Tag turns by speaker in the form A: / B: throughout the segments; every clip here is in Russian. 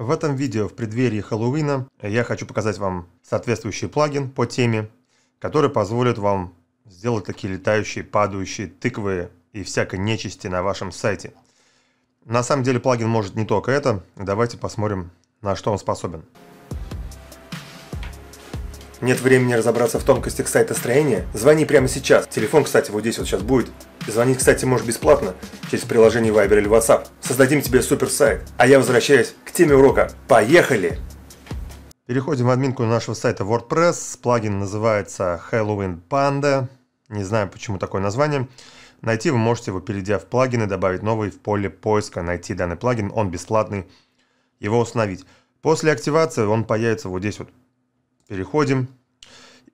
A: В этом видео в преддверии Хэллоуина я хочу показать вам соответствующий плагин по теме, который позволит вам сделать такие летающие, падающие тыквы и всякой нечисти на вашем сайте. На самом деле плагин может не только это. Давайте посмотрим, на что он способен. Нет времени разобраться в тонкостях сайта строения? Звони прямо сейчас. Телефон, кстати, вот здесь вот сейчас будет. Звонить, кстати, можешь бесплатно через приложение Viber или WhatsApp. Создадим тебе супер сайт. А я возвращаюсь к теме урока. Поехали! Переходим в админку нашего сайта WordPress. Плагин называется Halloween Panda. Не знаю, почему такое название. Найти вы можете его, перейдя в плагины, добавить новый в поле поиска, найти данный плагин, он бесплатный, его установить. После активации он появится вот здесь вот переходим.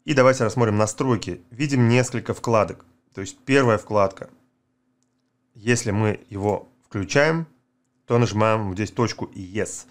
A: И давайте рассмотрим настройки. Видим несколько вкладок. То есть первая вкладка. Если мы его включаем, то нажимаем здесь точку Yes.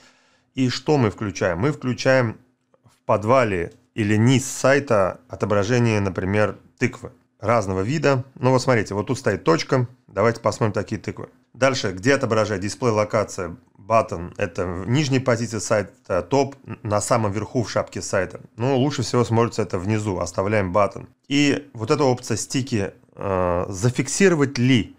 A: И что мы включаем? Мы включаем в подвале или низ сайта отображение, например, тыквы разного вида. Ну вот смотрите, вот тут стоит точка. Давайте посмотрим такие тыквы. Дальше, где отображать дисплей локация, button – это нижняя позиция сайта, топ на самом верху в шапке сайта. Но ну, лучше всего смотрится это внизу, оставляем button. И вот эта опция стики э, «Зафиксировать ли?»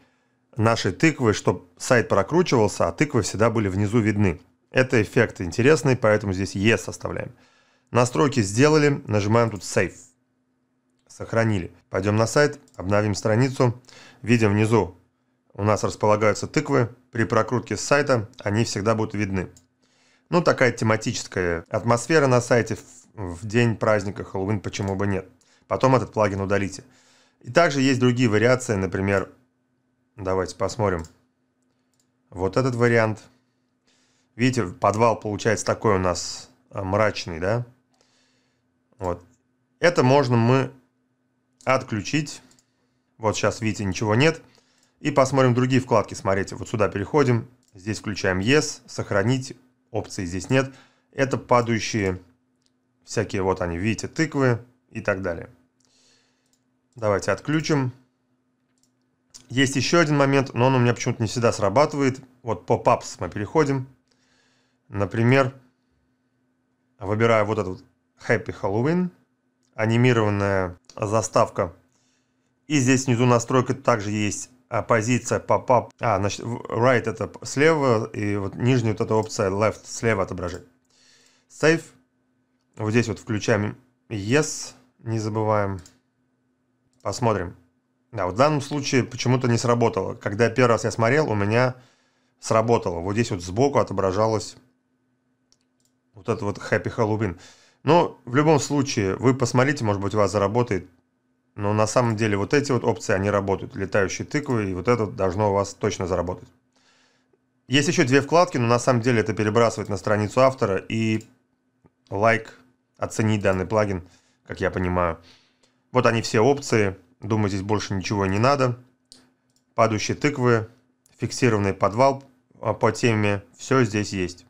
A: наши тыквы, чтобы сайт прокручивался, а тыквы всегда были внизу видны. Это эффект интересный, поэтому здесь Yes оставляем. Настройки сделали, нажимаем тут Save. Сохранили. Пойдем на сайт, обновим страницу. Видим внизу у нас располагаются тыквы, при прокрутке с сайта они всегда будут видны. Ну, такая тематическая атмосфера на сайте в, в день праздника Хэллоуин, почему бы нет. Потом этот плагин удалите. И также есть другие вариации, например, давайте посмотрим. Вот этот вариант. Видите, подвал получается такой у нас а, мрачный, да? Вот. Это можно мы отключить. Вот сейчас, видите, ничего Нет и посмотрим другие вкладки. Смотрите, вот сюда переходим. Здесь включаем Yes, сохранить. Опции здесь нет. Это падающие всякие, вот они, видите, тыквы и так далее. Давайте отключим. Есть еще один момент, но он у меня почему-то не всегда срабатывает. Вот по Pubs мы переходим. Например, выбираю вот этот Happy Halloween, анимированная заставка. И здесь внизу настройка также есть а позиция pop-up, а, значит, right это слева, и вот нижняя вот эта опция left слева отображать. Save. Вот здесь вот включаем yes, не забываем. Посмотрим. Да, в данном случае почему-то не сработало. Когда первый раз я смотрел, у меня сработало. Вот здесь вот сбоку отображалось вот это вот Happy Halloween. Но в любом случае, вы посмотрите, может быть, у вас заработает но на самом деле вот эти вот опции, они работают. Летающие тыквы, и вот это должно у вас точно заработать. Есть еще две вкладки, но на самом деле это перебрасывать на страницу автора и лайк, оценить данный плагин, как я понимаю. Вот они все опции. Думаю, здесь больше ничего не надо. Падающие тыквы, фиксированный подвал а, по теме. Все здесь есть.